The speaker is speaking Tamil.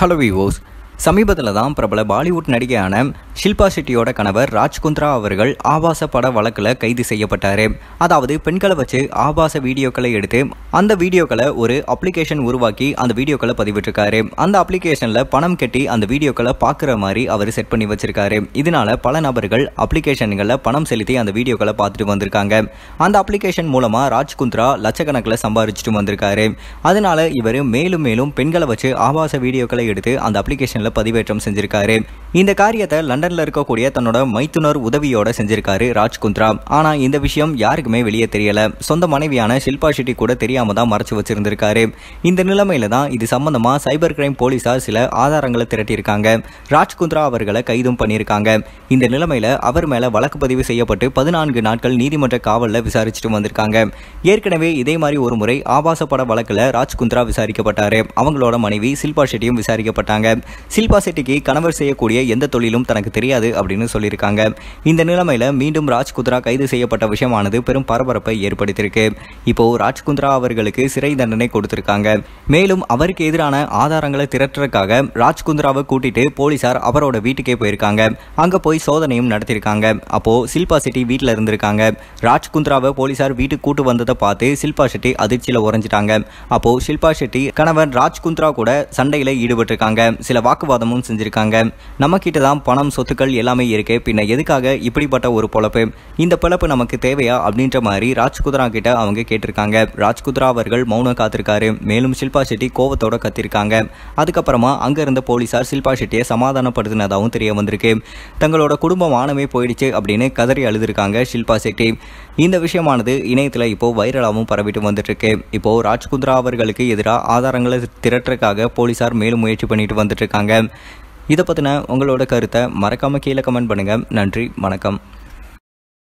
ஹலோ விவோஸ் சமீபத்தில் தான் பிரபல பாலிவுட் நடிகையான ஷில்பா ஷெட்டியோட கணவர் ராஜ்குந்த்ரா அவர்கள் ஆபாச பட வழக்கில் கைது செய்யப்பட்டார் அதாவது பெண்களை வச்சு ஆபாச வீடியோக்களை எடுத்து அந்த வீடியோக்களை ஒரு அப்ளிகேஷன் உருவாக்கி அந்த வீடியோக்களை பதிவிட்டிருக்காரு அந்த அப்ளிகேஷனில் பணம் கட்டி அந்த வீடியோக்களை பார்க்குற மாதிரி அவர் செட் பண்ணி வச்சிருக்காரு இதனால பல நபர்கள் அப்ளிகேஷன்களில் பணம் செலுத்தி அந்த வீடியோக்களை பார்த்துட்டு வந்திருக்காங்க அந்த அப்ளிகேஷன் மூலமாக ராஜ்குந்த்ரா லட்சக்கணக்கில் சம்பாரிச்சிட்டு வந்திருக்காரு அதனால இவர் மேலும் மேலும் பெண்களை வச்சு ஆபாச வீடியோக்களை எடுத்து அந்த அப்ளிகேஷனில் பதிவேற்றம் செஞ்சிருக்காரு இந்த காரியத்தை லண்டனில் இருக்கக்கூடிய தன்னோட மைத்துனர் உதவியோட செஞ்சிருக்காரு ராஜ்குந்த்ரா ஆனால் இந்த விஷயம் யாருக்குமே வெளியே தெரியல சொந்த மனைவியான ஷில்பா ஷெட்டி கூட தெரிய தெரியாம தான் மறைச்சு வச்சிருந்திருக்காரு இந்த நிலைமையில தான் இது சம்பந்தமா சைபர் கிரைம் போலீசார் சில ஆதாரங்களை திரட்டியிருக்காங்க ராஜ்குந்த்ரா அவர்களை கைதும் பண்ணியிருக்காங்க இந்த நிலைமையில அவர் மேல வழக்கு பதிவு செய்யப்பட்டு பதினான்கு நாட்கள் நீதிமன்ற காவலில் விசாரிச்சுட்டு வந்திருக்காங்க ஏற்கனவே இதே மாதிரி ஒரு முறை ஆபாச பட வழக்கில் ராஜ்குந்த்ரா விசாரிக்கப்பட்டாரு அவங்களோட மனைவி சில்பா ஷெட்டியும் விசாரிக்கப்பட்டாங்க சில்பா ஷெட்டிக்கு கணவர் செய்யக்கூடிய எந்த தொழிலும் தனக்கு தெரியாது அப்படின்னு சொல்லியிருக்காங்க இந்த நிலைமையில மீண்டும் ராஜ்குந்த்ரா கைது செய்யப்பட்ட விஷயமானது பெரும் பரபரப்பை ஏற்படுத்தியிருக்கு இப்போ ராஜ்குந்த்ரா அவர் அவர்களுக்கு சிறை தண்டனை கொடுத்திருக்காங்க மேலும் அவருக்கு எதிரான ஆதாரங்களை திரட்டுறதுக்காக ராஜ்குந்திராவை கூட்டிட்டு போலீசார் அவரோட வீட்டுக்கே போயிருக்காங்க அங்க போய் சோதனையும் நடத்தியிருக்காங்க அப்போ சில்பா செட்டி வீட்டில் இருந்திருக்காங்க ராஜ்குந்திராவை போலீசார் வீட்டுக்கு கூட்டு வந்ததை பார்த்து சில்பா செட்டி அதிர்ச்சியில் உறைஞ்சிட்டாங்க அப்போ சில்பா செட்டி கணவன் ராஜ்குந்திரா கூட ஈடுபட்டு ஈடுபட்டிருக்காங்க சில வாக்குவாதமும் செஞ்சிருக்காங்க நம்ம கிட்ட தான் பணம் சொத்துக்கள் எல்லாமே இருக்கு பின்ன எதுக்காக இப்படிப்பட்ட ஒரு பொழப்பு இந்த பிழப்பு நமக்கு தேவையா அப்படின்ற மாதிரி ராஜ்குந்திரா கிட்ட அவங்க கேட்டிருக்காங்க ராஜ்குந்திரா சுந்தரா அவர்கள் மௌனம் காத்திருக்காரு மேலும் ஷில்பா ஷெட்டி கோவத்தோட கத்திருக்காங்க அதுக்கப்புறமா அங்கே இருந்த போலீசார் ஷில்பா ஷெட்டியை சமாதானப்படுத்தினதாகவும் தெரிய வந்திருக்கு தங்களோட குடும்பம் ஆனமே போயிடுச்சு அப்படின்னு கதறி அழுதுருக்காங்க ஷில்பா ஷெட்டி இந்த விஷயமானது இணையத்தில் இப்போ வைரலாகவும் பரவிட்டு வந்துட்டுருக்கு இப்போ ராஜ்குந்த்ரா அவர்களுக்கு எதிராக ஆதாரங்களை திரட்டுறதுக்காக போலீசார் மேலும் முயற்சி பண்ணிட்டு வந்துட்டு இருக்காங்க இதை பற்றின உங்களோட கருத்தை மறக்காமல் கீழே கமெண்ட் பண்ணுங்கள் நன்றி வணக்கம்